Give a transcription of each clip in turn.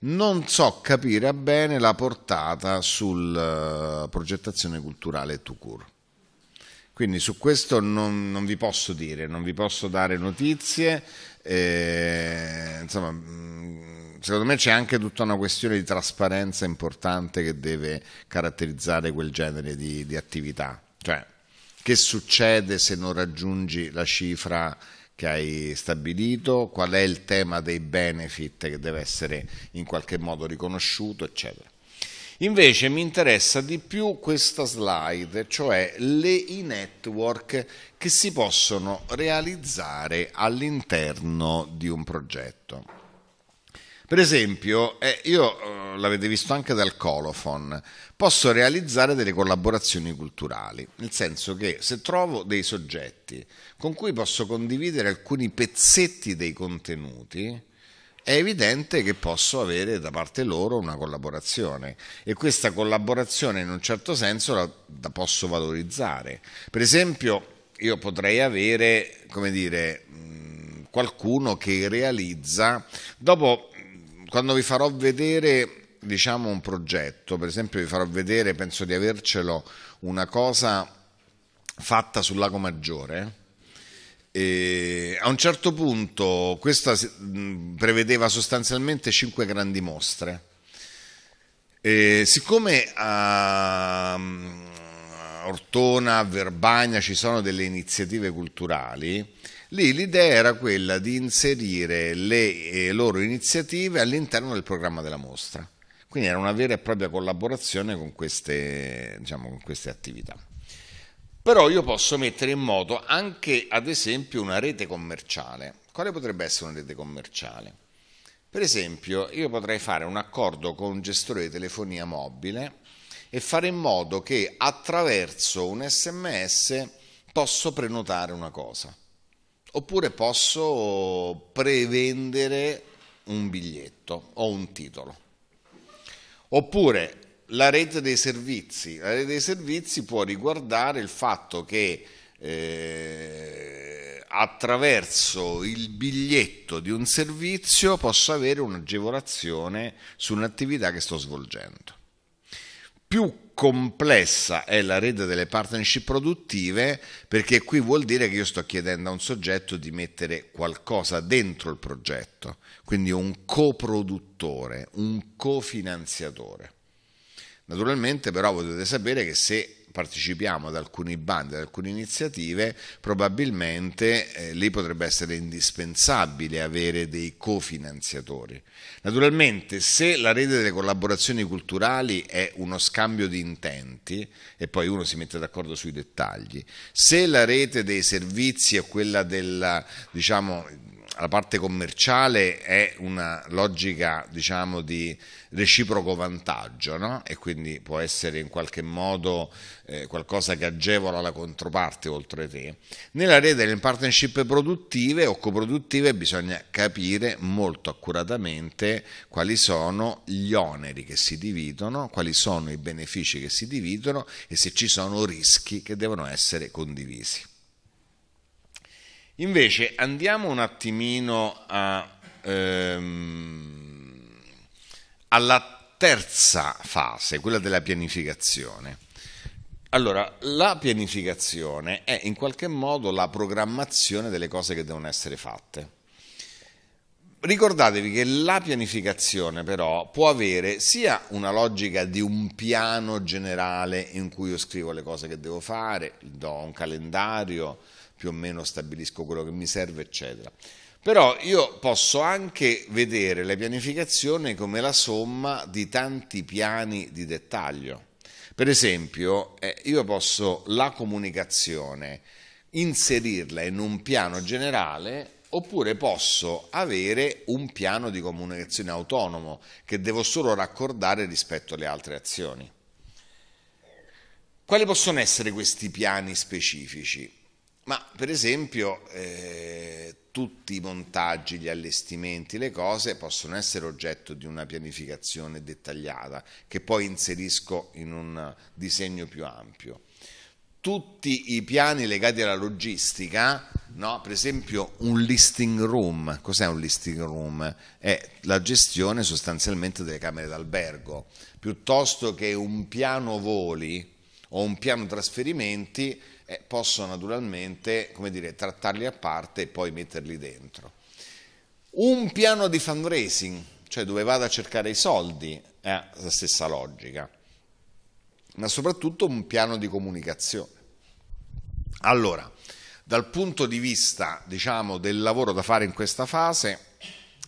non so capire bene la portata sulla eh, progettazione culturale Tucur. Quindi su questo non, non, vi posso dire, non vi posso dare notizie. E, insomma, mm, secondo me c'è anche tutta una questione di trasparenza importante che deve caratterizzare quel genere di, di attività. Cioè, che succede se non raggiungi la cifra che hai stabilito, qual è il tema dei benefit che deve essere in qualche modo riconosciuto, eccetera. Invece mi interessa di più questa slide, cioè le e-network che si possono realizzare all'interno di un progetto. Per esempio, eh, io eh, l'avete visto anche dal Colofon, posso realizzare delle collaborazioni culturali, nel senso che se trovo dei soggetti con cui posso condividere alcuni pezzetti dei contenuti, è evidente che posso avere da parte loro una collaborazione e questa collaborazione in un certo senso la, la posso valorizzare. Per esempio, io potrei avere, come dire, mm, qualcuno che realizza dopo quando vi farò vedere diciamo un progetto, per esempio vi farò vedere, penso di avercelo, una cosa fatta sul Lago Maggiore. Eh, e a un certo punto questa mm, prevedeva sostanzialmente cinque grandi mostre. E siccome mm, a Ortona, a Verbagna ci sono delle iniziative culturali, Lì l'idea era quella di inserire le eh, loro iniziative all'interno del programma della mostra. Quindi era una vera e propria collaborazione con queste, diciamo, con queste attività. Però io posso mettere in moto anche, ad esempio, una rete commerciale. Quale potrebbe essere una rete commerciale? Per esempio, io potrei fare un accordo con un gestore di telefonia mobile e fare in modo che attraverso un sms posso prenotare una cosa oppure posso prevendere un biglietto o un titolo. Oppure la rete dei servizi. La rete dei servizi può riguardare il fatto che eh, attraverso il biglietto di un servizio posso avere un'agevolazione su un'attività che sto svolgendo. Più complessa è la rete delle partnership produttive perché qui vuol dire che io sto chiedendo a un soggetto di mettere qualcosa dentro il progetto, quindi un coproduttore, un cofinanziatore. Naturalmente però potete sapere che se partecipiamo ad alcuni bandi, ad alcune iniziative, probabilmente eh, lì potrebbe essere indispensabile avere dei cofinanziatori. Naturalmente se la rete delle collaborazioni culturali è uno scambio di intenti e poi uno si mette d'accordo sui dettagli, se la rete dei servizi è quella della, diciamo, la parte commerciale è una logica diciamo, di reciproco vantaggio no? e quindi può essere in qualche modo eh, qualcosa che agevola la controparte oltre te. Nella rete delle partnership produttive o coproduttive bisogna capire molto accuratamente quali sono gli oneri che si dividono, quali sono i benefici che si dividono e se ci sono rischi che devono essere condivisi. Invece andiamo un attimino a, ehm, alla terza fase, quella della pianificazione. Allora, la pianificazione è in qualche modo la programmazione delle cose che devono essere fatte. Ricordatevi che la pianificazione però può avere sia una logica di un piano generale in cui io scrivo le cose che devo fare, do un calendario, più o meno stabilisco quello che mi serve, eccetera. Però io posso anche vedere la pianificazione come la somma di tanti piani di dettaglio. Per esempio, eh, io posso la comunicazione inserirla in un piano generale oppure posso avere un piano di comunicazione autonomo che devo solo raccordare rispetto alle altre azioni. Quali possono essere questi piani specifici? ma per esempio eh, tutti i montaggi, gli allestimenti, le cose possono essere oggetto di una pianificazione dettagliata che poi inserisco in un disegno più ampio. Tutti i piani legati alla logistica, no? per esempio un listing room, cos'è un listing room? È la gestione sostanzialmente delle camere d'albergo, piuttosto che un piano voli o un piano trasferimenti eh, posso naturalmente come dire, trattarli a parte e poi metterli dentro. Un piano di fundraising, cioè dove vado a cercare i soldi, è la stessa logica, ma soprattutto un piano di comunicazione. Allora, dal punto di vista diciamo, del lavoro da fare in questa fase,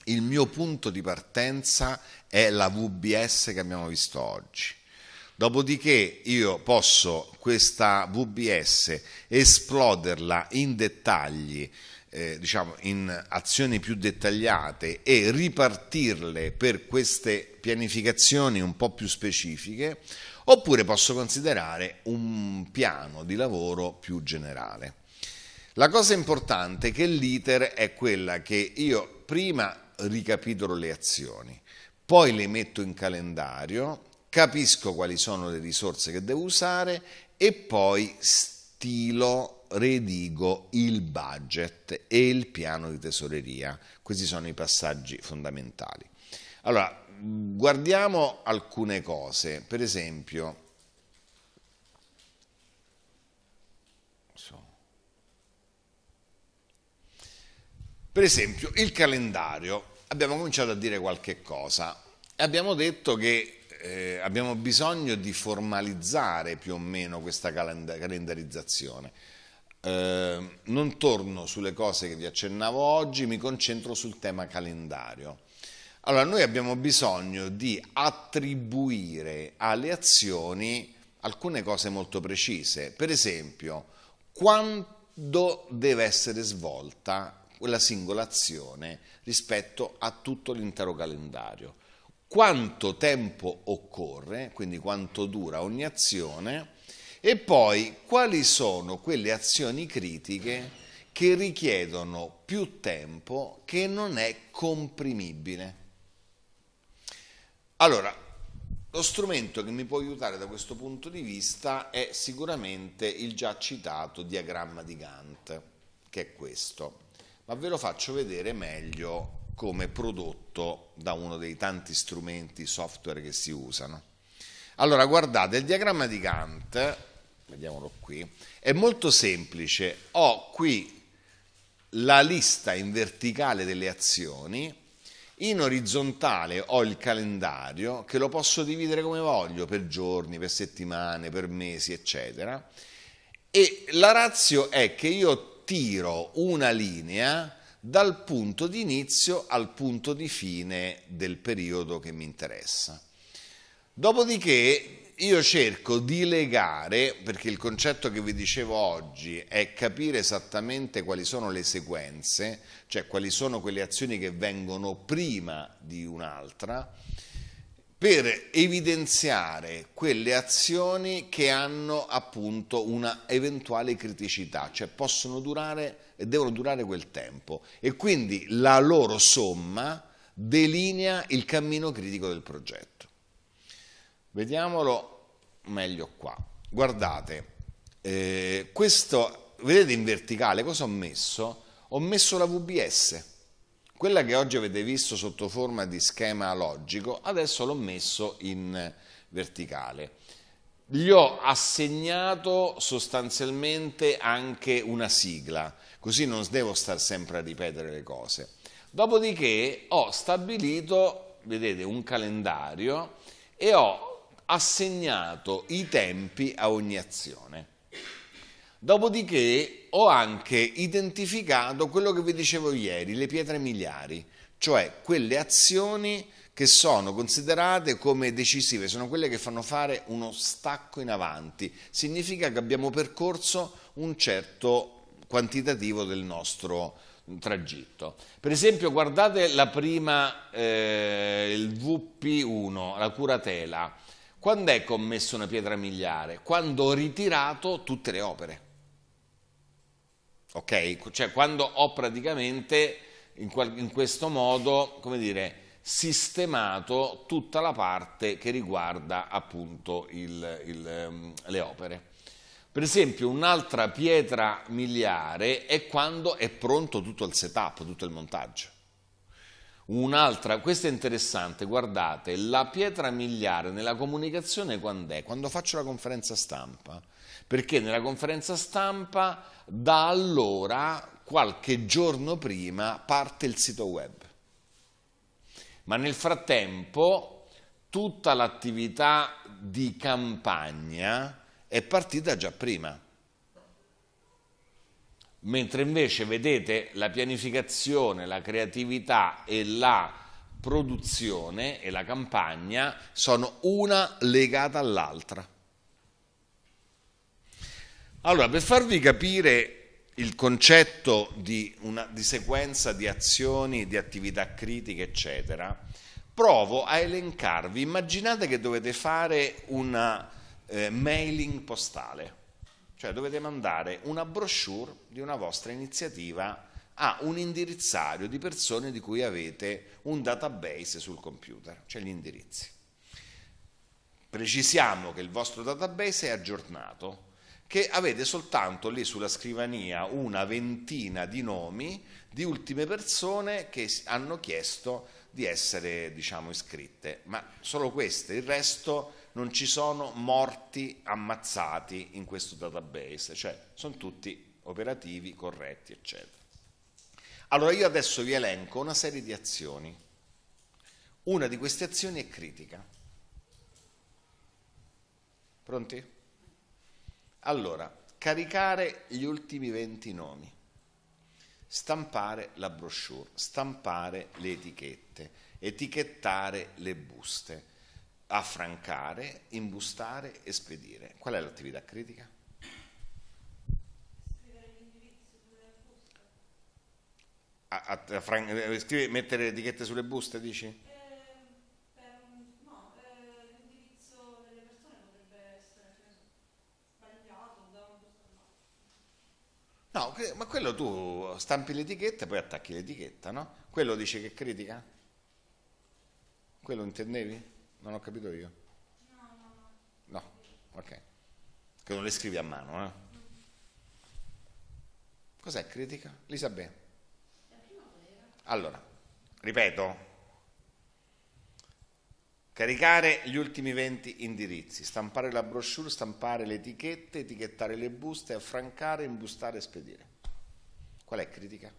il mio punto di partenza è la VBS che abbiamo visto oggi. Dopodiché io posso questa VBS esploderla in dettagli, eh, diciamo in azioni più dettagliate e ripartirle per queste pianificazioni un po' più specifiche, oppure posso considerare un piano di lavoro più generale. La cosa importante è che l'iter è quella che io prima ricapitolo le azioni, poi le metto in calendario capisco quali sono le risorse che devo usare e poi stilo, redigo il budget e il piano di tesoreria. Questi sono i passaggi fondamentali. Allora, guardiamo alcune cose, per esempio Per esempio, il calendario. Abbiamo cominciato a dire qualche cosa. Abbiamo detto che eh, abbiamo bisogno di formalizzare più o meno questa calendarizzazione. Eh, non torno sulle cose che vi accennavo oggi, mi concentro sul tema calendario. Allora, noi abbiamo bisogno di attribuire alle azioni alcune cose molto precise. Per esempio, quando deve essere svolta quella singola azione rispetto a tutto l'intero calendario quanto tempo occorre, quindi quanto dura ogni azione, e poi quali sono quelle azioni critiche che richiedono più tempo che non è comprimibile. Allora, lo strumento che mi può aiutare da questo punto di vista è sicuramente il già citato diagramma di Gantt, che è questo, ma ve lo faccio vedere meglio come prodotto da uno dei tanti strumenti software che si usano. Allora guardate, il diagramma di Gantt, vediamolo qui, è molto semplice. Ho qui la lista in verticale delle azioni, in orizzontale ho il calendario che lo posso dividere come voglio, per giorni, per settimane, per mesi, eccetera. E la razio è che io tiro una linea dal punto di inizio al punto di fine del periodo che mi interessa. Dopodiché io cerco di legare, perché il concetto che vi dicevo oggi è capire esattamente quali sono le sequenze, cioè quali sono quelle azioni che vengono prima di un'altra, per evidenziare quelle azioni che hanno appunto una eventuale criticità, cioè possono durare e devono durare quel tempo e quindi la loro somma delinea il cammino critico del progetto. Vediamolo meglio qua. Guardate, eh, questo, vedete in verticale cosa ho messo? Ho messo la VBS, quella che oggi avete visto sotto forma di schema logico, adesso l'ho messo in verticale. Gli ho assegnato sostanzialmente anche una sigla, così non devo stare sempre a ripetere le cose. Dopodiché ho stabilito, vedete, un calendario e ho assegnato i tempi a ogni azione. Dopodiché ho anche identificato quello che vi dicevo ieri, le pietre miliari, cioè quelle azioni che sono considerate come decisive, sono quelle che fanno fare uno stacco in avanti. Significa che abbiamo percorso un certo quantitativo del nostro tragitto. Per esempio guardate la prima, eh, il VP1, la curatela. Quando è commesso una pietra miliare? Quando ho ritirato tutte le opere. Ok? Cioè quando ho praticamente in, in questo modo, come dire, sistemato tutta la parte che riguarda appunto il, il, ehm, le opere. Per esempio un'altra pietra miliare è quando è pronto tutto il setup, tutto il montaggio. Un'altra, questo è interessante, guardate, la pietra miliare nella comunicazione quando è? Quando faccio la conferenza stampa, perché nella conferenza stampa da allora, qualche giorno prima, parte il sito web. Ma nel frattempo tutta l'attività di campagna è partita già prima. Mentre invece vedete la pianificazione, la creatività e la produzione e la campagna sono una legata all'altra. Allora, per farvi capire il concetto di, una, di sequenza di azioni, di attività critiche, eccetera, provo a elencarvi. Immaginate che dovete fare una eh, mailing postale, cioè dovete mandare una brochure di una vostra iniziativa a un indirizzario di persone di cui avete un database sul computer, cioè gli indirizzi. Precisiamo che il vostro database è aggiornato, che avete soltanto lì sulla scrivania una ventina di nomi di ultime persone che hanno chiesto di essere diciamo, iscritte, ma solo queste, il resto non ci sono morti ammazzati in questo database, cioè sono tutti operativi, corretti, eccetera. Allora io adesso vi elenco una serie di azioni. Una di queste azioni è critica. Pronti? Allora, caricare gli ultimi 20 nomi, stampare la brochure, stampare le etichette, etichettare le buste, affrancare, imbustare e spedire. Qual è l'attività critica? A, a, a, eh, scrive, mettere le etichette sulle buste, dici? Eh, un, no, eh, l'indirizzo delle persone potrebbe essere sbagliato da una busta all'altra. No, ma quello tu stampi l'etichetta e poi attacchi l'etichetta, no? Quello dice che critica? Quello intendevi? Non ho capito io? No, no, no. No, ok. Che non le scrivi a mano, eh? Cos'è critica? Elisabetta. Allora, ripeto. Caricare gli ultimi 20 indirizzi, stampare la brochure, stampare le etichette, etichettare le buste, affrancare, imbustare e spedire. Qual è critica?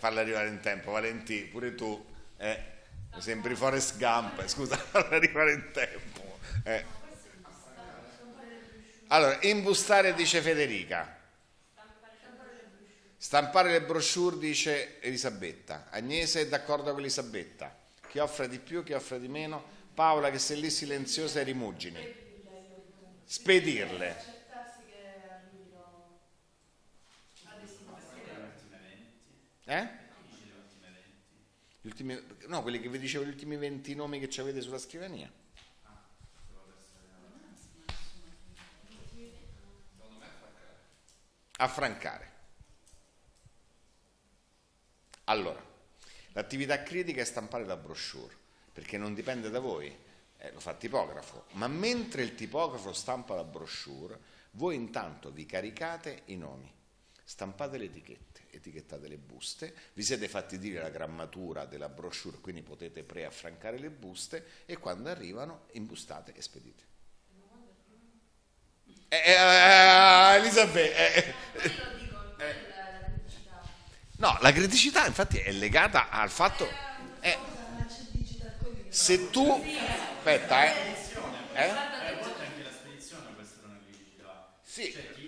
farla arrivare in tempo. Valentì, pure tu, eh, sembri Forest Gump, eh, scusa, farla arrivare in tempo. Eh. Allora, imbustare dice Federica. Stampare le brochure dice Elisabetta. Agnese è d'accordo con Elisabetta. Chi offre di più, chi offre di meno. Paola che se lì silenziosa è e Spedirle. Spedirle. Eh? Gli ultimi, no, quelli che vi dicevo, gli ultimi 20 nomi che ci avete sulla scrivania. Affrancare. Allora, l'attività critica è stampare la brochure, perché non dipende da voi, eh, lo fa il tipografo, ma mentre il tipografo stampa la brochure, voi intanto vi caricate i nomi, stampate le etichette etichettate le buste, vi siete fatti dire la grammatura della brochure, quindi potete preaffrancare le buste e quando arrivano imbustate e spedite. Eh, eh, eh Elisabetta, eh, eh. no, la criticità infatti è legata al fatto... se tu... Aspetta, eh? eh? Sì. Cioè,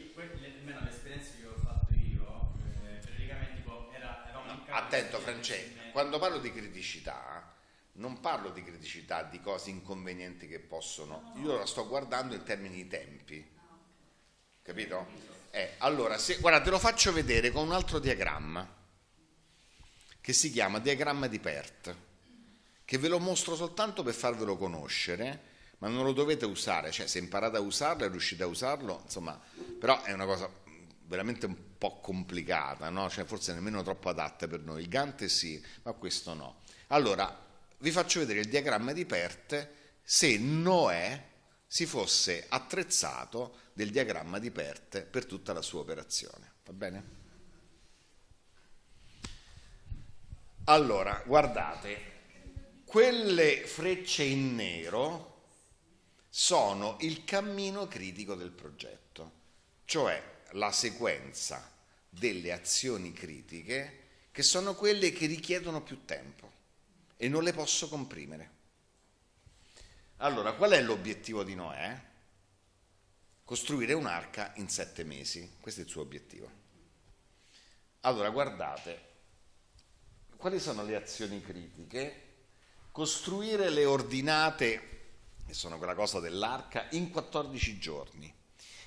Attento Francesco, quando parlo di criticità non parlo di criticità, di cose inconvenienti che possono. Io la sto guardando in termini di tempi. Capito? Eh, allora, se, guarda, te lo faccio vedere con un altro diagramma che si chiama diagramma di PERT, che ve lo mostro soltanto per farvelo conoscere, ma non lo dovete usare, cioè se imparate a usarlo e riuscite a usarlo, insomma, però è una cosa veramente un po' complicata, no? cioè, forse nemmeno troppo adatta per noi. Il Gante sì, ma questo no. Allora, vi faccio vedere il diagramma di Pert se Noè si fosse attrezzato del diagramma di Pert per tutta la sua operazione. Va bene? Allora, guardate, quelle frecce in nero sono il cammino critico del progetto, cioè la sequenza delle azioni critiche che sono quelle che richiedono più tempo e non le posso comprimere. Allora, qual è l'obiettivo di Noè? Costruire un'arca in sette mesi, questo è il suo obiettivo. Allora, guardate, quali sono le azioni critiche? Costruire le ordinate, che sono quella cosa dell'arca, in 14 giorni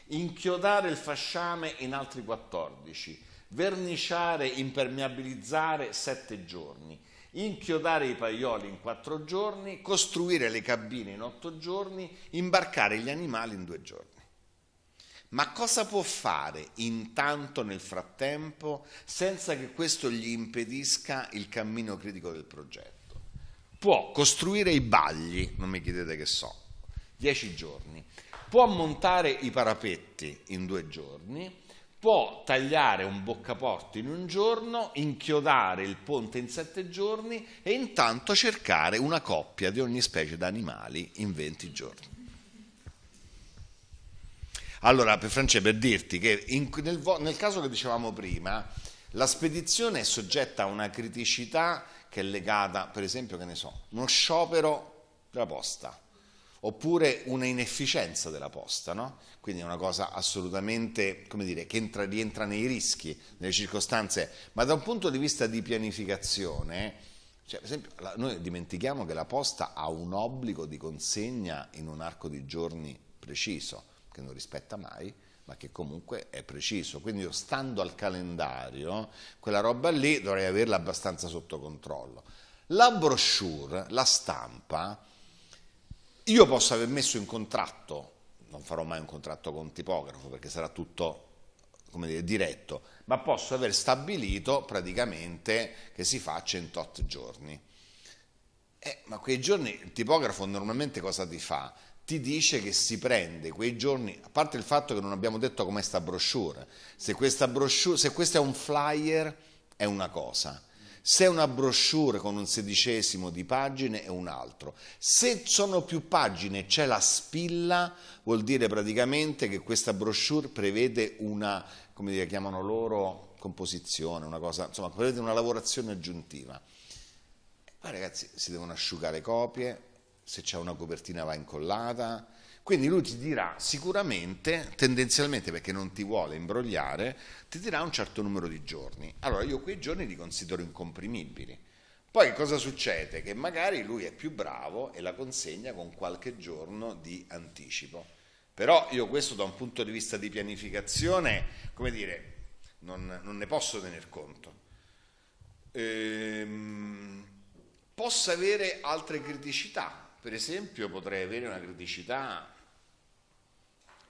inchiodare il fasciame in altri 14, verniciare, impermeabilizzare 7 giorni, inchiodare i paioli in 4 giorni, costruire le cabine in 8 giorni, imbarcare gli animali in 2 giorni. Ma cosa può fare intanto nel frattempo senza che questo gli impedisca il cammino critico del progetto? Può costruire i bagli, non mi chiedete che so, 10 giorni, può montare i parapetti in due giorni, può tagliare un boccaporto in un giorno, inchiodare il ponte in sette giorni e intanto cercare una coppia di ogni specie di animali in venti giorni. Allora, per Francia, per dirti che in, nel, nel caso che dicevamo prima, la spedizione è soggetta a una criticità che è legata, per esempio, che ne so, uno sciopero della posta oppure una inefficienza della posta, no? quindi è una cosa assolutamente dire, che entra, rientra nei rischi, nelle circostanze, ma da un punto di vista di pianificazione, cioè, per esempio, noi dimentichiamo che la posta ha un obbligo di consegna in un arco di giorni preciso, che non rispetta mai, ma che comunque è preciso. Quindi io stando al calendario, quella roba lì dovrei averla abbastanza sotto controllo. La brochure, la stampa, io posso aver messo in contratto, non farò mai un contratto con un tipografo perché sarà tutto dire, diretto, ma posso aver stabilito praticamente che si faccia in tot giorni. Eh, ma quei giorni il tipografo normalmente cosa ti fa? ti dice che si prende quei giorni, a parte il fatto che non abbiamo detto com'è sta brochure, se, brochure, se questo è un flyer è una cosa, se una brochure con un sedicesimo di pagine è un altro. Se sono più pagine c'è la spilla, vuol dire praticamente che questa brochure prevede una, come dire, chiamano loro, composizione, una cosa, insomma, prevede una lavorazione aggiuntiva. Eh, ma ragazzi, si devono asciugare copie, se c'è una copertina va incollata, quindi lui ti dirà sicuramente, tendenzialmente perché non ti vuole imbrogliare, ti dirà un certo numero di giorni. Allora io quei giorni li considero incomprimibili. Poi cosa succede? Che magari lui è più bravo e la consegna con qualche giorno di anticipo. Però io questo da un punto di vista di pianificazione, come dire, non, non ne posso tener conto. Ehm, posso avere altre criticità, per esempio potrei avere una criticità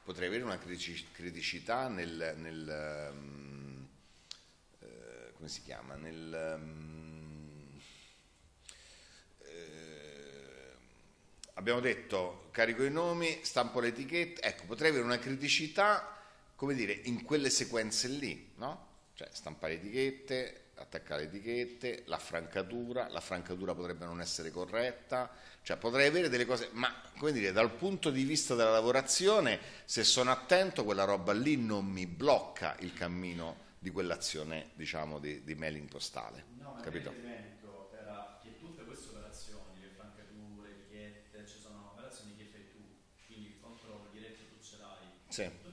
potrei avere una criticità nel, nel um, eh, come si chiama? Nel, um, eh, abbiamo detto carico i nomi, stampo le etichette ecco, potrei avere una criticità, come dire, in quelle sequenze lì, no? Cioè stampare etichette, attaccare etichette, la francatura, la francatura potrebbe non essere corretta, cioè potrei avere delle cose, ma come dire, dal punto di vista della lavorazione, se sono attento, quella roba lì non mi blocca il cammino di quell'azione, diciamo, di, di, mailing postale. No, capito? Era che tutte queste operazioni, le francature, etichette, ci sono operazioni che fai tu, quindi il controllo diretto tu ce l'hai. Sì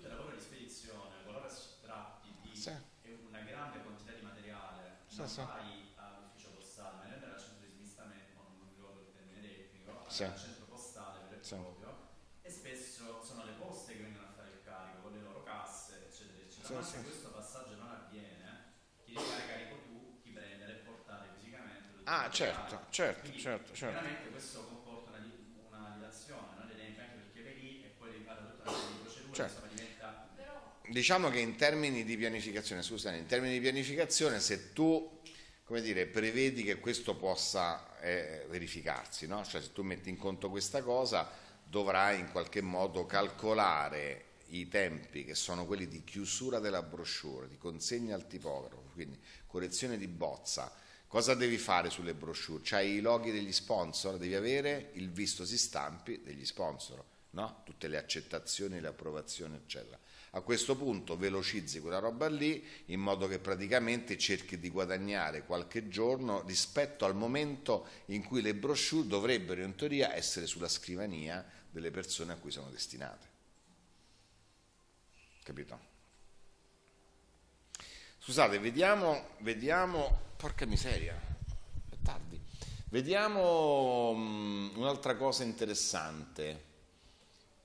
sì, sì. vai all'ufficio postale, ma ne andai al centro di smistamento, ma non mi ricordo il termine tecnico, sì. al centro postale vero e sì. proprio, e spesso sono le poste che vengono a fare il carico con le loro casse, eccetera, eccetera. Ma se questo passaggio non avviene, chi ricarica carico tu, chi prendere e portare fisicamente. Lo Ah, certo, carico. certo, Quindi, certo, certo. Veramente certo. questo comporta una, una dilazione, no? anche perché vedi e poi devi fare tutta una serie di procedure, certo diciamo che in termini di pianificazione, scusate, in termini di pianificazione se tu come dire, prevedi che questo possa eh, verificarsi, no? cioè se tu metti in conto questa cosa dovrai in qualche modo calcolare i tempi che sono quelli di chiusura della brochure, di consegna al tipografo, quindi correzione di bozza, cosa devi fare sulle brochure? C'hai i loghi degli sponsor, devi avere il visto si stampi degli sponsor, no? tutte le accettazioni, le approvazioni eccetera. A questo punto velocizzi quella roba lì in modo che praticamente cerchi di guadagnare qualche giorno rispetto al momento in cui le brochure dovrebbero in teoria essere sulla scrivania delle persone a cui sono destinate. Capito? Scusate, vediamo, vediamo, porca miseria, è tardi. Vediamo um, un'altra cosa interessante,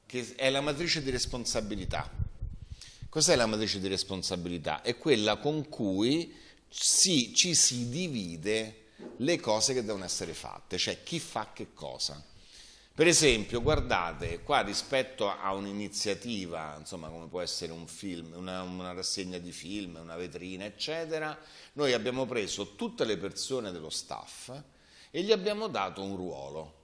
che è la matrice di responsabilità. Cos'è la matrice di responsabilità? È quella con cui si, ci si divide le cose che devono essere fatte, cioè chi fa che cosa. Per esempio, guardate, qua rispetto a un'iniziativa, insomma come può essere un film, una, una rassegna di film, una vetrina, eccetera, noi abbiamo preso tutte le persone dello staff e gli abbiamo dato un ruolo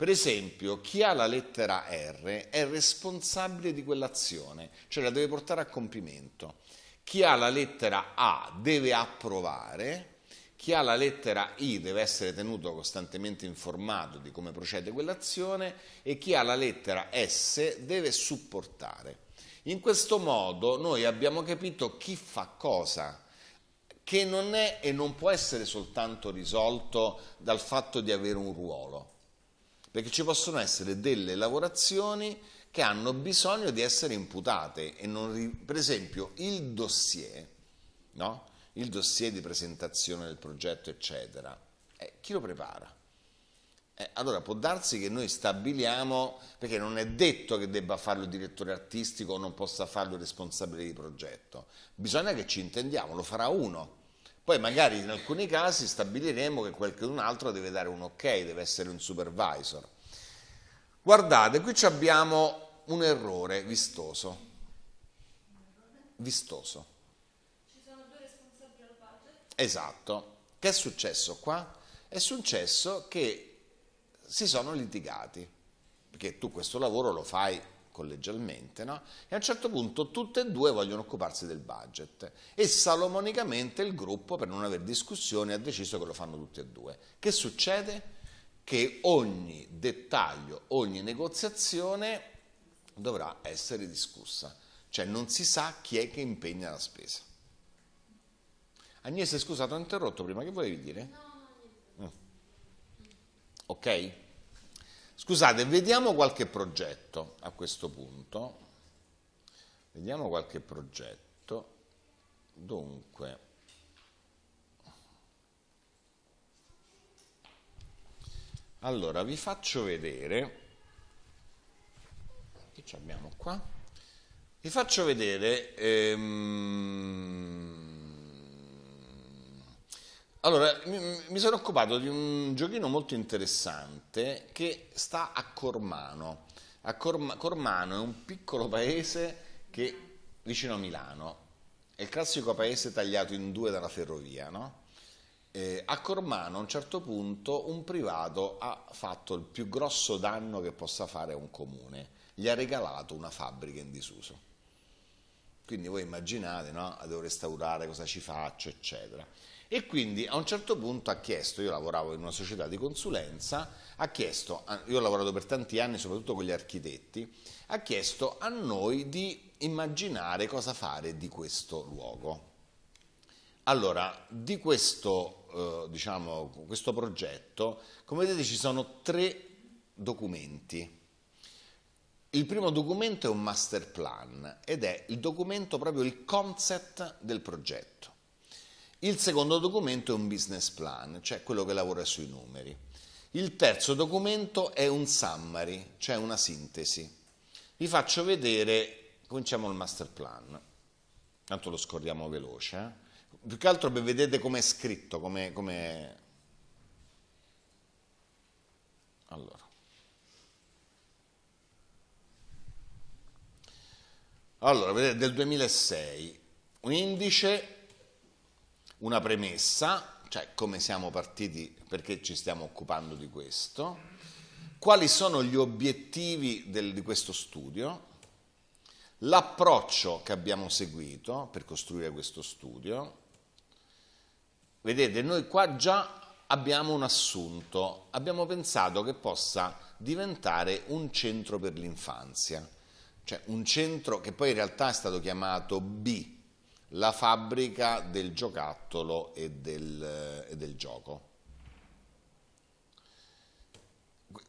per esempio, chi ha la lettera R è responsabile di quell'azione, cioè la deve portare a compimento. Chi ha la lettera A deve approvare, chi ha la lettera I deve essere tenuto costantemente informato di come procede quell'azione e chi ha la lettera S deve supportare. In questo modo noi abbiamo capito chi fa cosa, che non è e non può essere soltanto risolto dal fatto di avere un ruolo perché ci possono essere delle lavorazioni che hanno bisogno di essere imputate e non, per esempio il dossier, no? il dossier di presentazione del progetto eccetera, eh, chi lo prepara? Eh, allora può darsi che noi stabiliamo, perché non è detto che debba farlo il direttore artistico o non possa farlo il responsabile di progetto, bisogna che ci intendiamo, lo farà uno, poi magari in alcuni casi stabiliremo che qualcun altro deve dare un ok, deve essere un supervisor. Guardate, qui abbiamo un errore vistoso. Vistoso. Ci sono due responsabili al budget? Esatto. Che è successo qua? È successo che si sono litigati, perché tu questo lavoro lo fai collegialmente, no? e a un certo punto tutte e due vogliono occuparsi del budget e salomonicamente il gruppo, per non avere discussione, ha deciso che lo fanno tutte e due. Che succede? Che ogni dettaglio, ogni negoziazione dovrà essere discussa, cioè non si sa chi è che impegna la spesa. Agnese, scusate, ho interrotto prima, che volevi dire? No, no, no. Mm. Ok? Scusate, vediamo qualche progetto a questo punto. Vediamo qualche progetto. Dunque, allora vi faccio vedere che abbiamo qua. Vi faccio vedere ehm, allora, mi sono occupato di un giochino molto interessante che sta a Cormano. A Corma, Cormano è un piccolo paese che, vicino a Milano. È il classico paese tagliato in due dalla ferrovia, no? Eh, a Cormano a un certo punto un privato ha fatto il più grosso danno che possa fare a un comune. Gli ha regalato una fabbrica in disuso. Quindi voi immaginate, no? La devo restaurare, cosa ci faccio, eccetera. E quindi a un certo punto ha chiesto, io lavoravo in una società di consulenza, ha chiesto, io ho lavorato per tanti anni soprattutto con gli architetti, ha chiesto a noi di immaginare cosa fare di questo luogo. Allora, di questo, eh, diciamo, questo progetto, come vedete ci sono tre documenti. Il primo documento è un master plan ed è il documento proprio il concept del progetto. Il secondo documento è un business plan, cioè quello che lavora sui numeri. Il terzo documento è un summary, cioè una sintesi. Vi faccio vedere, cominciamo il master plan, tanto lo scordiamo veloce. Eh? più che altro vedete come è scritto, come... come... Allora. allora, vedete del 2006, un indice una premessa, cioè come siamo partiti, perché ci stiamo occupando di questo, quali sono gli obiettivi del, di questo studio, l'approccio che abbiamo seguito per costruire questo studio. Vedete, noi qua già abbiamo un assunto, abbiamo pensato che possa diventare un centro per l'infanzia, cioè un centro che poi in realtà è stato chiamato B, la fabbrica del giocattolo e del, e del gioco.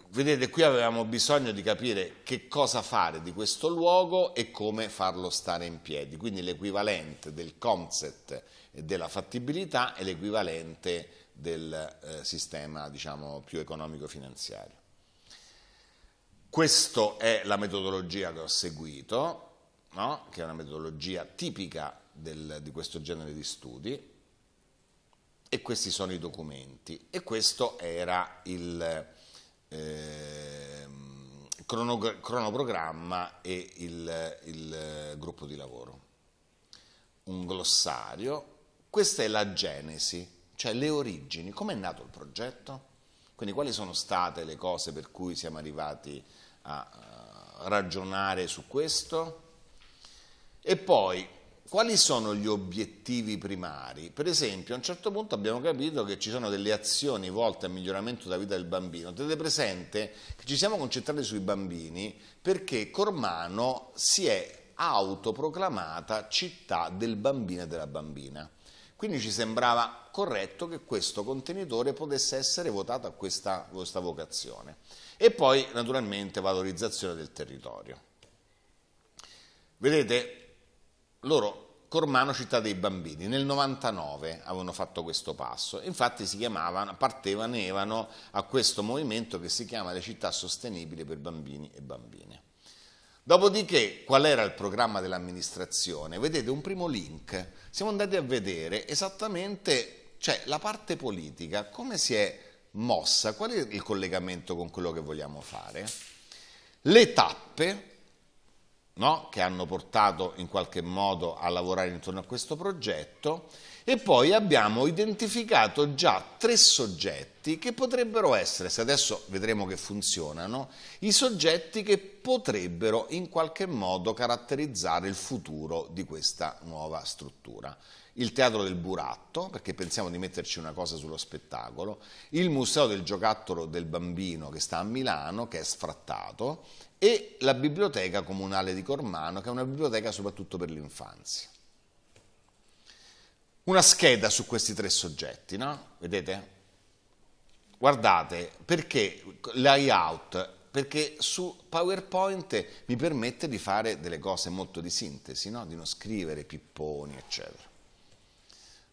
Vedete, qui avevamo bisogno di capire che cosa fare di questo luogo e come farlo stare in piedi, quindi l'equivalente del concept e della fattibilità è l'equivalente del eh, sistema diciamo, più economico-finanziario. Questa è la metodologia che ho seguito, no? che è una metodologia tipica del, di questo genere di studi e questi sono i documenti e questo era il eh, cronoprogramma e il, il gruppo di lavoro. Un glossario, questa è la genesi, cioè le origini, com'è nato il progetto? Quindi quali sono state le cose per cui siamo arrivati a, a ragionare su questo? E poi quali sono gli obiettivi primari? Per esempio, a un certo punto abbiamo capito che ci sono delle azioni volte al miglioramento della vita del bambino. Tenete presente che ci siamo concentrati sui bambini perché Cormano si è autoproclamata città del bambino e della bambina. Quindi ci sembrava corretto che questo contenitore potesse essere votato a questa, questa vocazione. E poi, naturalmente, valorizzazione del territorio. Vedete, loro Cormano città dei bambini, nel 99 avevano fatto questo passo, infatti si chiamavano, appartenevano a questo movimento che si chiama le città sostenibili per bambini e bambine. Dopodiché, qual era il programma dell'amministrazione? Vedete un primo link, siamo andati a vedere esattamente cioè, la parte politica, come si è mossa, qual è il collegamento con quello che vogliamo fare. Le tappe no? che hanno portato in qualche modo a lavorare intorno a questo progetto e poi abbiamo identificato già tre soggetti che potrebbero essere, se adesso vedremo che funzionano, i soggetti che potrebbero in qualche modo caratterizzare il futuro di questa nuova struttura. Il teatro del Buratto, perché pensiamo di metterci una cosa sullo spettacolo, il museo del giocattolo del bambino che sta a Milano, che è sfrattato, e la biblioteca comunale di Cormano, che è una biblioteca soprattutto per l'infanzia. Una scheda su questi tre soggetti, no? Vedete? Guardate, perché layout? Perché su PowerPoint mi permette di fare delle cose molto di sintesi, no? Di non scrivere pipponi, eccetera.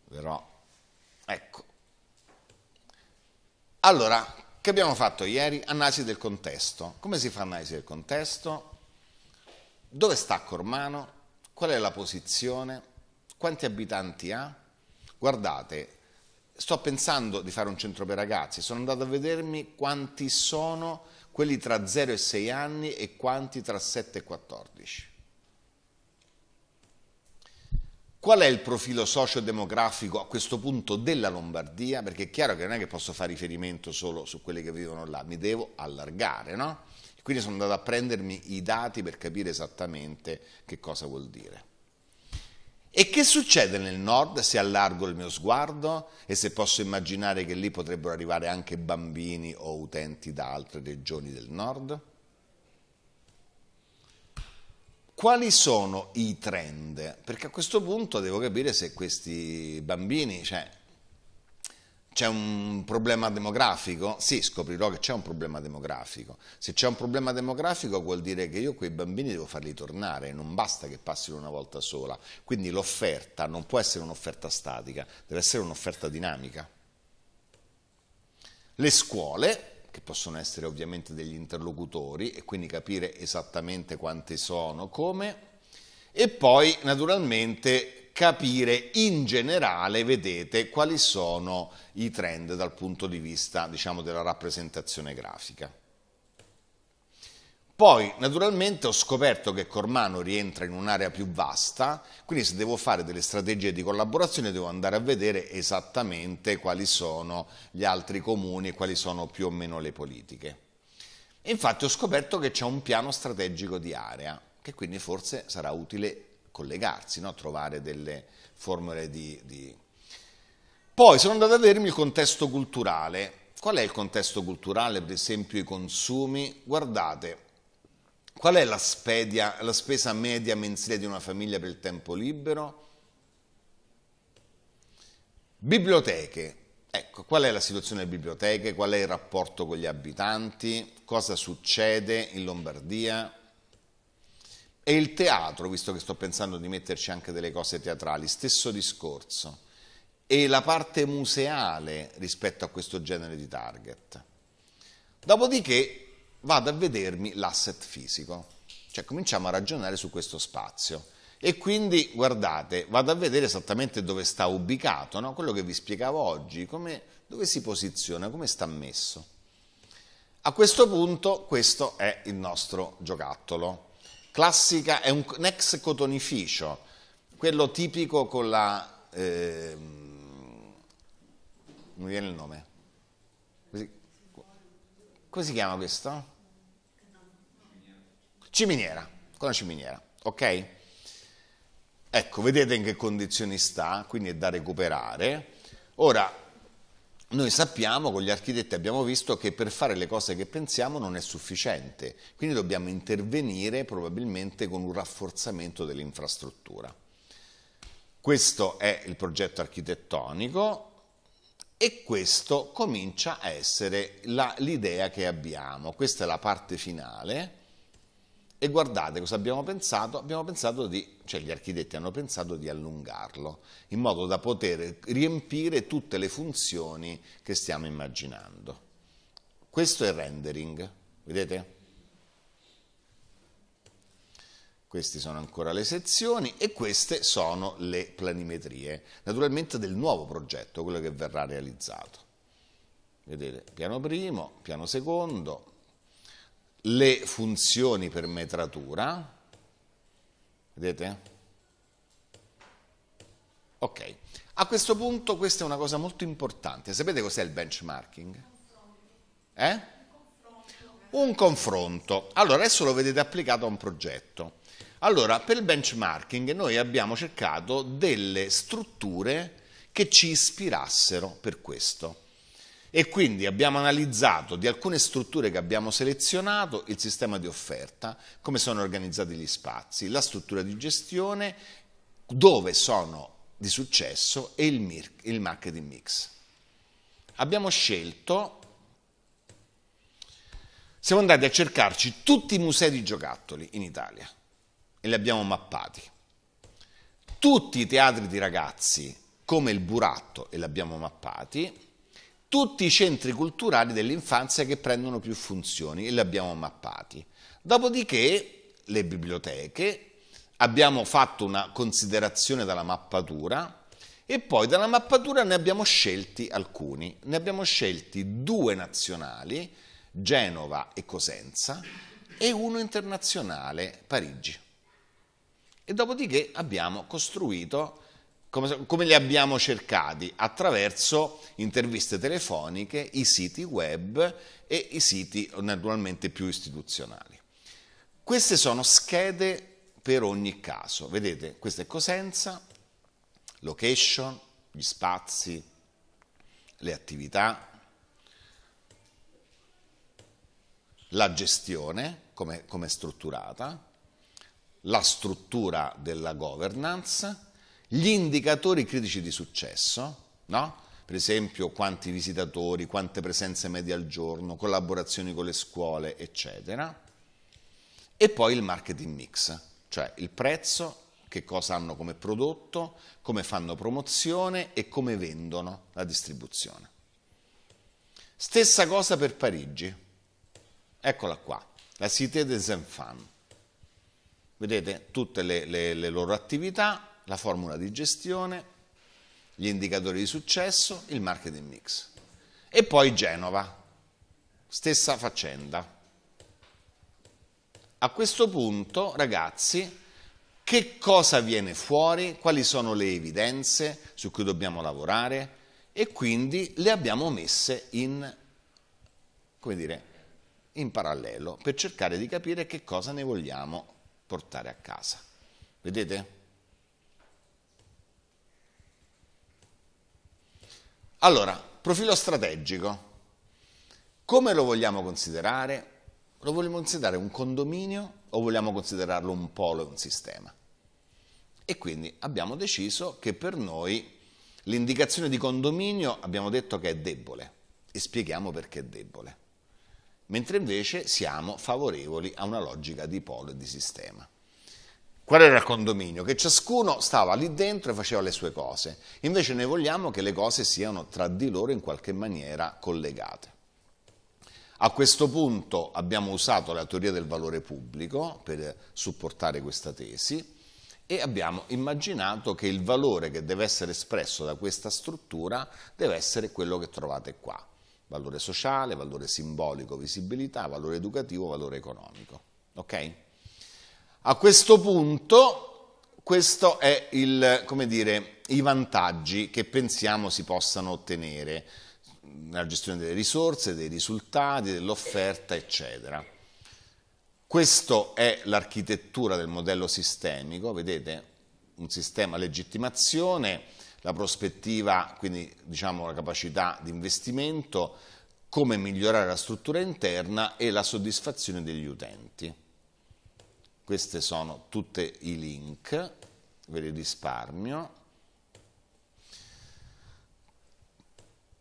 Però, ecco. Allora, che abbiamo fatto ieri? Analisi del contesto. Come si fa analisi del contesto? Dove sta Cormano? Qual è la posizione? Quanti abitanti ha? Guardate, sto pensando di fare un centro per ragazzi, sono andato a vedermi quanti sono quelli tra 0 e 6 anni e quanti tra 7 e 14. Qual è il profilo sociodemografico a questo punto della Lombardia? Perché è chiaro che non è che posso fare riferimento solo su quelli che vivono là, mi devo allargare, no? Quindi sono andato a prendermi i dati per capire esattamente che cosa vuol dire. E che succede nel nord se allargo il mio sguardo e se posso immaginare che lì potrebbero arrivare anche bambini o utenti da altre regioni del nord? quali sono i trend? Perché a questo punto devo capire se questi bambini, cioè, c'è un problema demografico? Sì, scoprirò che c'è un problema demografico. Se c'è un problema demografico vuol dire che io quei bambini devo farli tornare, non basta che passino una volta sola. Quindi l'offerta non può essere un'offerta statica, deve essere un'offerta dinamica. Le scuole che possono essere ovviamente degli interlocutori e quindi capire esattamente quante sono, come, e poi naturalmente capire in generale, vedete, quali sono i trend dal punto di vista diciamo, della rappresentazione grafica. Poi naturalmente ho scoperto che Cormano rientra in un'area più vasta, quindi se devo fare delle strategie di collaborazione devo andare a vedere esattamente quali sono gli altri comuni e quali sono più o meno le politiche. E infatti ho scoperto che c'è un piano strategico di area, che quindi forse sarà utile collegarsi, no? trovare delle formule di, di... Poi sono andato a vedermi il contesto culturale. Qual è il contesto culturale, per esempio i consumi? Guardate, Qual è la, spedia, la spesa media mensile di una famiglia per il tempo libero? Biblioteche. Ecco, qual è la situazione delle biblioteche? Qual è il rapporto con gli abitanti? Cosa succede in Lombardia? E il teatro, visto che sto pensando di metterci anche delle cose teatrali, stesso discorso. E la parte museale rispetto a questo genere di target. Dopodiché vado a vedermi l'asset fisico, cioè cominciamo a ragionare su questo spazio. E quindi, guardate, vado a vedere esattamente dove sta ubicato, no? quello che vi spiegavo oggi, come, dove si posiziona, come sta messo. A questo punto, questo è il nostro giocattolo. Classica, è un, un ex cotonificio, quello tipico con la... Eh, non viene il nome? come si chiama questo? Ciminiera, con la ciminiera, ok? Ecco, vedete in che condizioni sta, quindi è da recuperare. Ora, noi sappiamo, con gli architetti abbiamo visto che per fare le cose che pensiamo non è sufficiente, quindi dobbiamo intervenire probabilmente con un rafforzamento dell'infrastruttura. Questo è il progetto architettonico, e questo comincia a essere l'idea che abbiamo. Questa è la parte finale. E guardate cosa abbiamo pensato? Abbiamo pensato di, cioè gli architetti hanno pensato di allungarlo in modo da poter riempire tutte le funzioni che stiamo immaginando. Questo è il rendering, vedete? Queste sono ancora le sezioni e queste sono le planimetrie, naturalmente del nuovo progetto, quello che verrà realizzato. Vedete, piano primo, piano secondo, le funzioni per metratura, vedete? Ok, a questo punto questa è una cosa molto importante, sapete cos'è il benchmarking? Eh? Un confronto. Allora, adesso lo vedete applicato a un progetto. Allora, per il benchmarking noi abbiamo cercato delle strutture che ci ispirassero per questo. E quindi abbiamo analizzato di alcune strutture che abbiamo selezionato il sistema di offerta, come sono organizzati gli spazi, la struttura di gestione, dove sono di successo e il, il marketing mix. Abbiamo scelto siamo andati a cercarci tutti i musei di giocattoli in Italia e li abbiamo mappati. Tutti i teatri di ragazzi, come il Buratto, e li abbiamo mappati, tutti i centri culturali dell'infanzia che prendono più funzioni e li abbiamo mappati. Dopodiché le biblioteche, abbiamo fatto una considerazione dalla mappatura e poi dalla mappatura ne abbiamo scelti alcuni. Ne abbiamo scelti due nazionali, Genova e Cosenza, e uno internazionale, Parigi. E dopodiché abbiamo costruito come, come, li abbiamo cercati? Attraverso interviste telefoniche, i siti web e i siti naturalmente più istituzionali. Queste sono schede per ogni caso. Vedete, questa è Cosenza, location, gli spazi, le attività, la gestione, come è strutturata, la struttura della governance, gli indicatori critici di successo, no? per esempio quanti visitatori, quante presenze medie al giorno, collaborazioni con le scuole, eccetera, e poi il marketing mix, cioè il prezzo, che cosa hanno come prodotto, come fanno promozione e come vendono la distribuzione. Stessa cosa per Parigi. Eccola qua, la Cité des Enfants. Vedete tutte le, le, le loro attività, la formula di gestione, gli indicatori di successo, il marketing mix. E poi Genova, stessa faccenda. A questo punto, ragazzi, che cosa viene fuori, quali sono le evidenze su cui dobbiamo lavorare e quindi le abbiamo messe in, dire, in parallelo per cercare di capire che cosa ne vogliamo portare a casa. Vedete? Allora, profilo strategico. Come lo vogliamo considerare? Lo vogliamo considerare un condominio o vogliamo considerarlo un polo e un sistema? E quindi abbiamo deciso che per noi l'indicazione di condominio abbiamo detto che è debole e spieghiamo perché è debole mentre invece siamo favorevoli a una logica di polo e di sistema. Qual era il condominio? Che ciascuno stava lì dentro e faceva le sue cose, invece noi vogliamo che le cose siano tra di loro in qualche maniera collegate. A questo punto abbiamo usato la teoria del valore pubblico per supportare questa tesi e abbiamo immaginato che il valore che deve essere espresso da questa struttura deve essere quello che trovate qua valore sociale, valore simbolico, visibilità, valore educativo, valore economico. Ok? A questo punto, questo è il, come dire, i vantaggi che pensiamo si possano ottenere nella gestione delle risorse, dei risultati, dell'offerta, eccetera. Questa è l'architettura del modello sistemico, vedete, un sistema legittimazione, la prospettiva, quindi diciamo la capacità di investimento, come migliorare la struttura interna e la soddisfazione degli utenti. Questi sono tutti i link, ve li risparmio.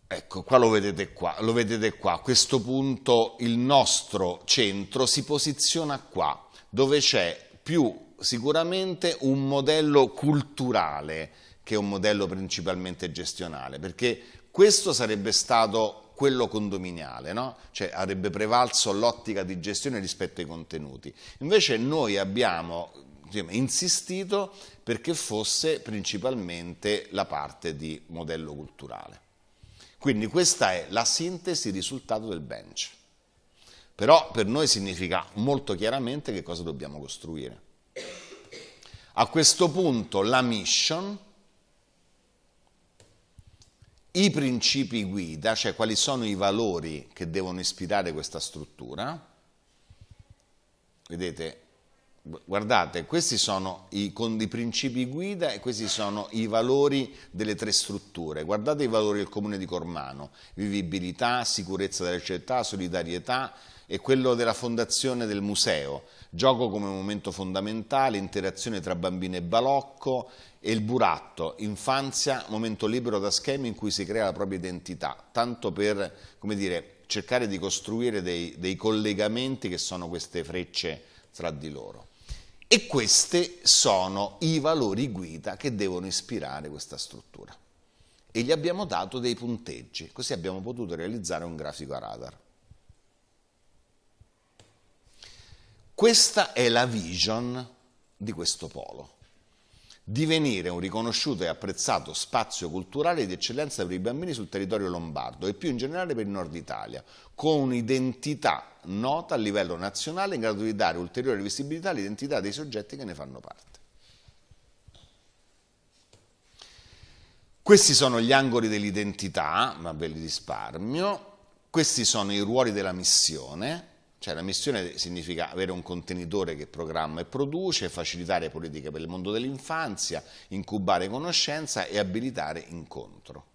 Ecco, qua lo vedete qua, lo vedete qua. A questo punto il nostro centro si posiziona qua, dove c'è più sicuramente un modello culturale, che è un modello principalmente gestionale, perché questo sarebbe stato quello condominiale, no? cioè avrebbe prevalso l'ottica di gestione rispetto ai contenuti. Invece noi abbiamo diciamo, insistito perché fosse principalmente la parte di modello culturale. Quindi questa è la sintesi risultato del bench. Però per noi significa molto chiaramente che cosa dobbiamo costruire. A questo punto la mission i principi guida, cioè quali sono i valori che devono ispirare questa struttura. Vedete, guardate, questi sono i, i, principi guida e questi sono i valori delle tre strutture. Guardate i valori del comune di Cormano, vivibilità, sicurezza della città, solidarietà, e quello della fondazione del museo, gioco come momento fondamentale, interazione tra bambini e balocco e il buratto, infanzia, momento libero da schemi in cui si crea la propria identità, tanto per, come dire, cercare di costruire dei, dei, collegamenti che sono queste frecce tra di loro. E questi sono i valori guida che devono ispirare questa struttura. E gli abbiamo dato dei punteggi, così abbiamo potuto realizzare un grafico a radar. Questa è la vision di questo polo. Divenire un riconosciuto e apprezzato spazio culturale di eccellenza per i bambini sul territorio lombardo e più in generale per il nord Italia, con un'identità nota a livello nazionale in grado di dare ulteriore visibilità all'identità dei soggetti che ne fanno parte. Questi sono gli angoli dell'identità, ma ve li risparmio, questi sono i ruoli della missione, cioè la missione significa avere un contenitore che programma e produce, facilitare politiche per il mondo dell'infanzia, incubare conoscenza e abilitare incontro.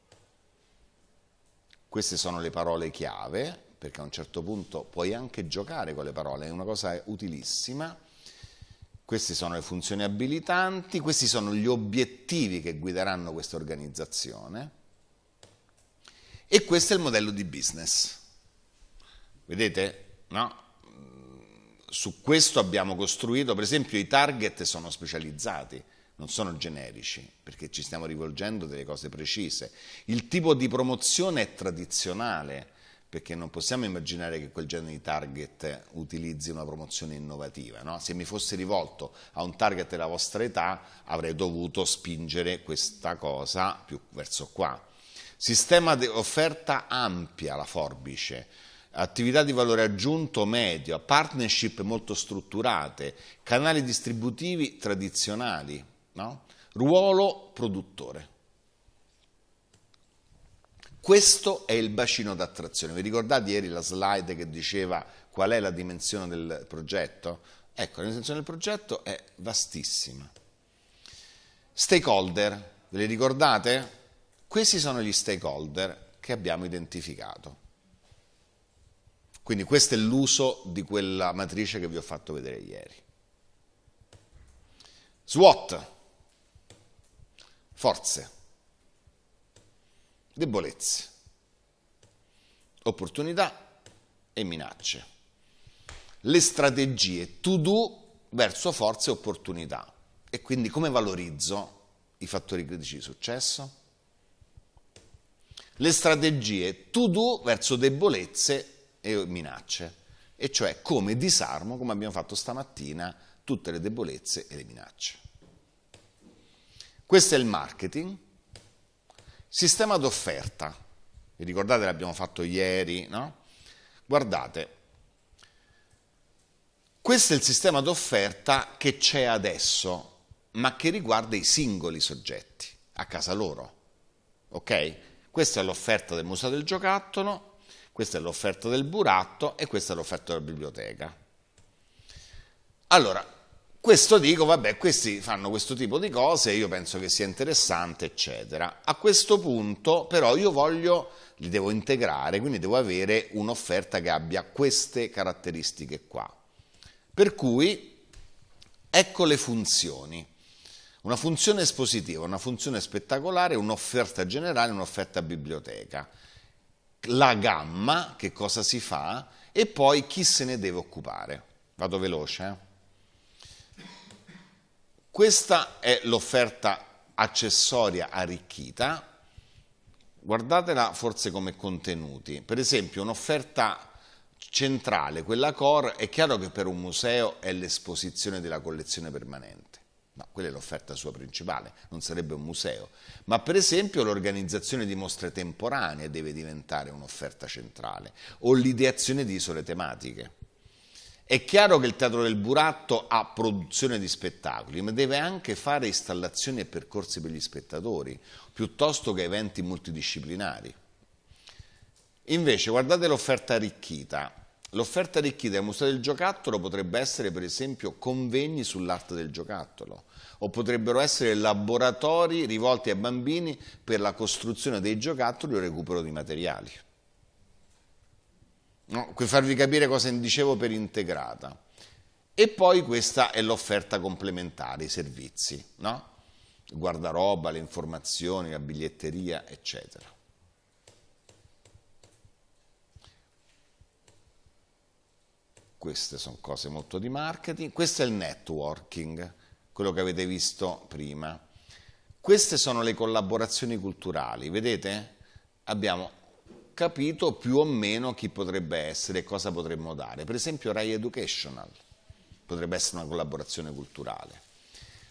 Queste sono le parole chiave, perché a un certo punto puoi anche giocare con le parole, è una cosa utilissima. Queste sono le funzioni abilitanti, questi sono gli obiettivi che guideranno questa organizzazione e questo è il modello di business. Vedete? No? su questo abbiamo costruito, per esempio i target sono specializzati, non sono generici, perché ci stiamo rivolgendo delle cose precise. Il tipo di promozione è tradizionale, perché non possiamo immaginare che quel genere di target utilizzi una promozione innovativa. No? Se mi fossi rivolto a un target della vostra età, avrei dovuto spingere questa cosa più verso qua. Sistema di offerta ampia la forbice attività di valore aggiunto medio, partnership molto strutturate, canali distributivi tradizionali, no? ruolo produttore. Questo è il bacino d'attrazione. Vi ricordate ieri la slide che diceva qual è la dimensione del progetto? Ecco, la dimensione del progetto è vastissima. Stakeholder, ve li ricordate? Questi sono gli stakeholder che abbiamo identificato. Quindi questo è l'uso di quella matrice che vi ho fatto vedere ieri. SWOT, forze, debolezze, opportunità e minacce. Le strategie to do verso forze e opportunità. E quindi come valorizzo i fattori critici di successo? Le strategie to do verso debolezze e minacce, e cioè come disarmo, come abbiamo fatto stamattina, tutte le debolezze e le minacce. Questo è il marketing. Sistema d'offerta. Vi ricordate l'abbiamo fatto ieri, no? Guardate, questo è il sistema d'offerta che c'è adesso, ma che riguarda i singoli soggetti a casa loro. Ok? Questa è l'offerta del museo del giocattolo, questa è l'offerta del buratto e questa è l'offerta della biblioteca. Allora, questo dico, vabbè, questi fanno questo tipo di cose, io penso che sia interessante, eccetera. A questo punto però io voglio, li devo integrare, quindi devo avere un'offerta che abbia queste caratteristiche qua. Per cui ecco le funzioni. Una funzione espositiva, una funzione spettacolare, un'offerta generale, un'offerta biblioteca la gamma, che cosa si fa, e poi chi se ne deve occupare. Vado veloce. Eh? Questa è l'offerta accessoria arricchita. Guardatela forse come contenuti. Per esempio un'offerta centrale, quella core, è chiaro che per un museo è l'esposizione della collezione permanente. No, quella è l'offerta sua principale, non sarebbe un museo. Ma per esempio l'organizzazione di mostre temporanee deve diventare un'offerta centrale o l'ideazione di isole tematiche. È chiaro che il Teatro del Buratto ha produzione di spettacoli, ma deve anche fare installazioni e percorsi per gli spettatori, piuttosto che eventi multidisciplinari. Invece, guardate l'offerta arricchita, L'offerta arricchita del Museo del Giocattolo potrebbe essere per esempio convegni sull'arte del giocattolo o potrebbero essere laboratori rivolti a bambini per la costruzione dei giocattoli o recupero di materiali. No, per farvi capire cosa dicevo per integrata. E poi questa è l'offerta complementare, i servizi, no? il guardaroba, le informazioni, la biglietteria, eccetera. queste sono cose molto di marketing, questo è il networking, quello che avete visto prima. Queste sono le collaborazioni culturali, vedete? Abbiamo capito più o meno chi potrebbe essere e cosa potremmo dare. Per esempio Rai Educational potrebbe essere una collaborazione culturale.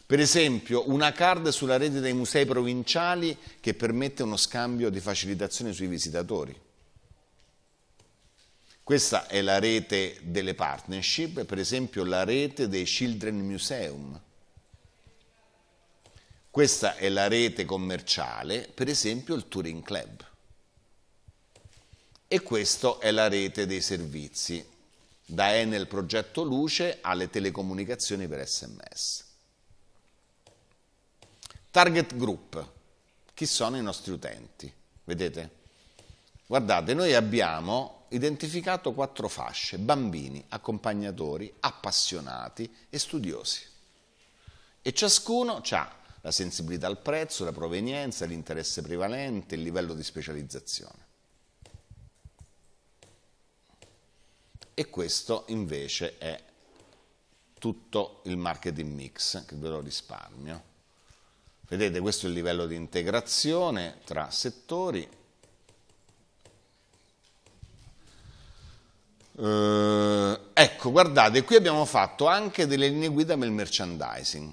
Per esempio una card sulla rete dei musei provinciali che permette uno scambio di facilitazione sui visitatori questa è la rete delle partnership, per esempio la rete dei Children Museum. Questa è la rete commerciale, per esempio il Touring Club. E questa è la rete dei servizi, da Enel Progetto Luce alle telecomunicazioni per SMS. Target Group, chi sono i nostri utenti? Vedete? Guardate, noi abbiamo identificato quattro fasce, bambini, accompagnatori, appassionati e studiosi. E ciascuno ha la sensibilità al prezzo, la provenienza, l'interesse prevalente, il livello di specializzazione. E questo invece è tutto il marketing mix, che ve lo risparmio. Vedete, questo è il livello di integrazione tra settori Eh, ecco, guardate, qui abbiamo fatto anche delle linee guida nel merchandising,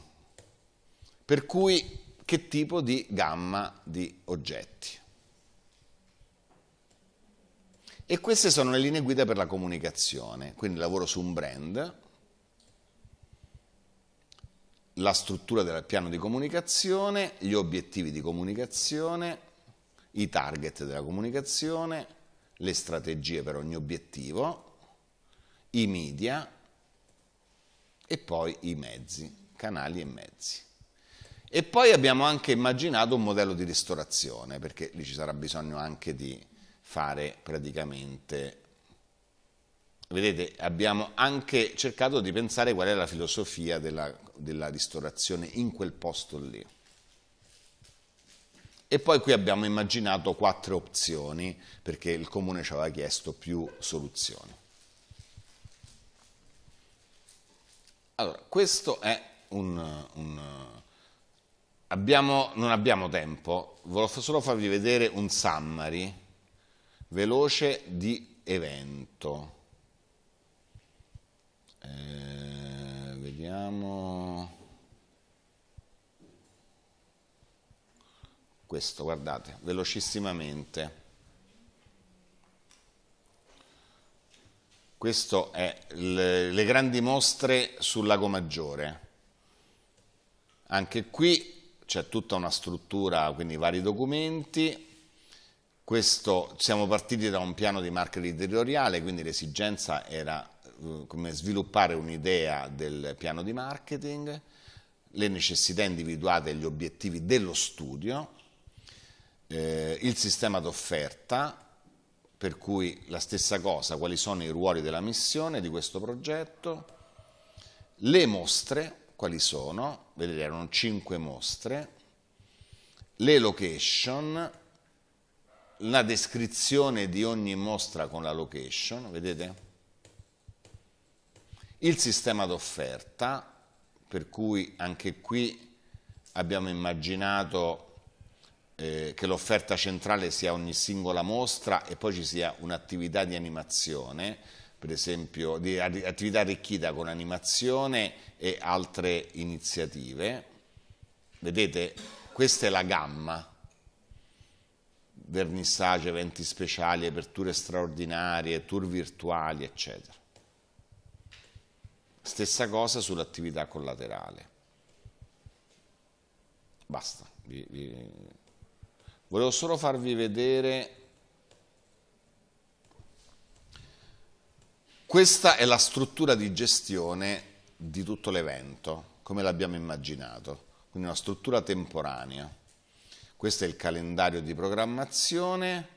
per cui che tipo di gamma di oggetti. E queste sono le linee guida per la comunicazione, quindi lavoro su un brand, la struttura del piano di comunicazione, gli obiettivi di comunicazione, i target della comunicazione, le strategie per ogni obiettivo i media e poi i mezzi, canali e mezzi. E poi abbiamo anche immaginato un modello di ristorazione, perché lì ci sarà bisogno anche di fare praticamente... Vedete, abbiamo anche cercato di pensare qual è la filosofia della, della ristorazione in quel posto lì. E poi qui abbiamo immaginato quattro opzioni, perché il comune ci aveva chiesto più soluzioni. Allora, questo è un... un abbiamo, non abbiamo tempo, volevo solo farvi vedere un summary veloce di evento. Eh, vediamo... Questo, guardate, velocissimamente. Questo è le, grandi mostre sul Lago Maggiore. Anche qui c'è tutta una struttura, quindi vari documenti. Questo, siamo partiti da un piano di marketing territoriale, quindi l'esigenza era eh, come sviluppare un'idea del piano di marketing, le necessità individuate e gli obiettivi dello studio, eh, il sistema d'offerta, per cui la stessa cosa, quali sono i ruoli della missione di questo progetto, le mostre, quali sono, vedete erano cinque mostre, le location, la descrizione di ogni mostra con la location, vedete? Il sistema d'offerta, per cui anche qui abbiamo immaginato eh, che l'offerta centrale sia ogni singola mostra e poi ci sia un'attività di animazione, per esempio di attività arricchita con animazione e altre iniziative. Vedete, questa è la gamma. Vernissage, eventi speciali, aperture straordinarie, tour virtuali, eccetera. Stessa cosa sull'attività collaterale. Basta. Vi, vi... Volevo solo farvi vedere, questa è la struttura di gestione di tutto l'evento, come l'abbiamo immaginato, quindi una struttura temporanea. Questo è il calendario di programmazione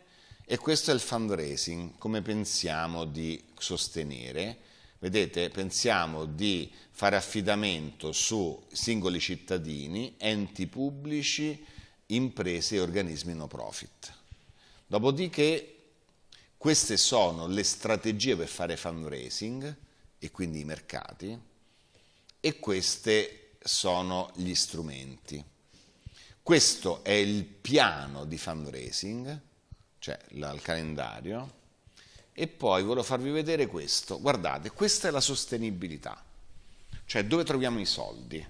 e questo è il fundraising, come pensiamo di sostenere. Vedete, pensiamo di fare affidamento su singoli cittadini, enti pubblici, imprese e organismi no profit. Dopodiché queste sono le strategie per fare fundraising e quindi i mercati e questi sono gli strumenti. Questo è il piano di fundraising, cioè il calendario, e poi volevo farvi vedere questo. Guardate, questa è la sostenibilità, cioè dove troviamo i soldi.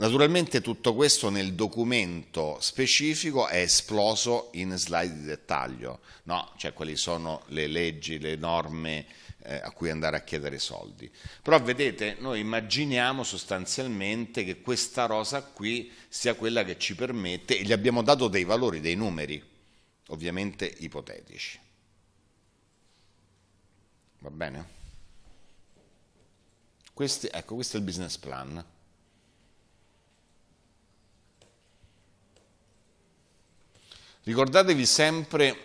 Naturalmente tutto questo nel documento specifico è esploso in slide di dettaglio, no? cioè quali sono le leggi, le norme eh, a cui andare a chiedere soldi. Però vedete, noi immaginiamo sostanzialmente che questa rosa qui sia quella che ci permette, e gli abbiamo dato dei valori, dei numeri, ovviamente ipotetici. Va bene? Questi, ecco, questo è il business plan. Ricordatevi sempre,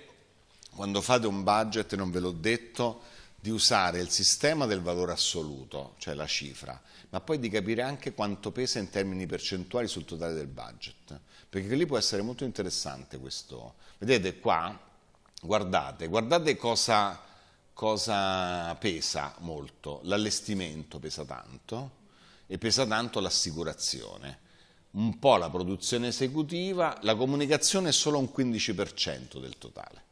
quando fate un budget, non ve l'ho detto, di usare il sistema del valore assoluto, cioè la cifra, ma poi di capire anche quanto pesa in termini percentuali sul totale del budget, perché lì può essere molto interessante questo. Vedete qua, guardate, guardate cosa, cosa pesa molto, l'allestimento pesa tanto e pesa tanto l'assicurazione un po' la produzione esecutiva, la comunicazione è solo un 15% del totale.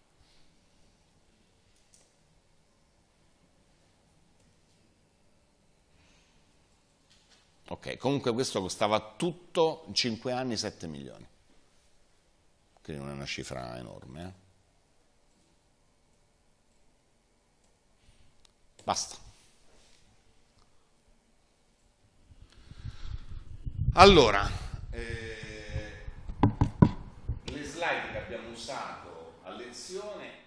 Ok, comunque questo costava tutto 5 anni 7 milioni, quindi non è una cifra enorme. Eh? Basta. Allora, eh, le slide che abbiamo usato a lezione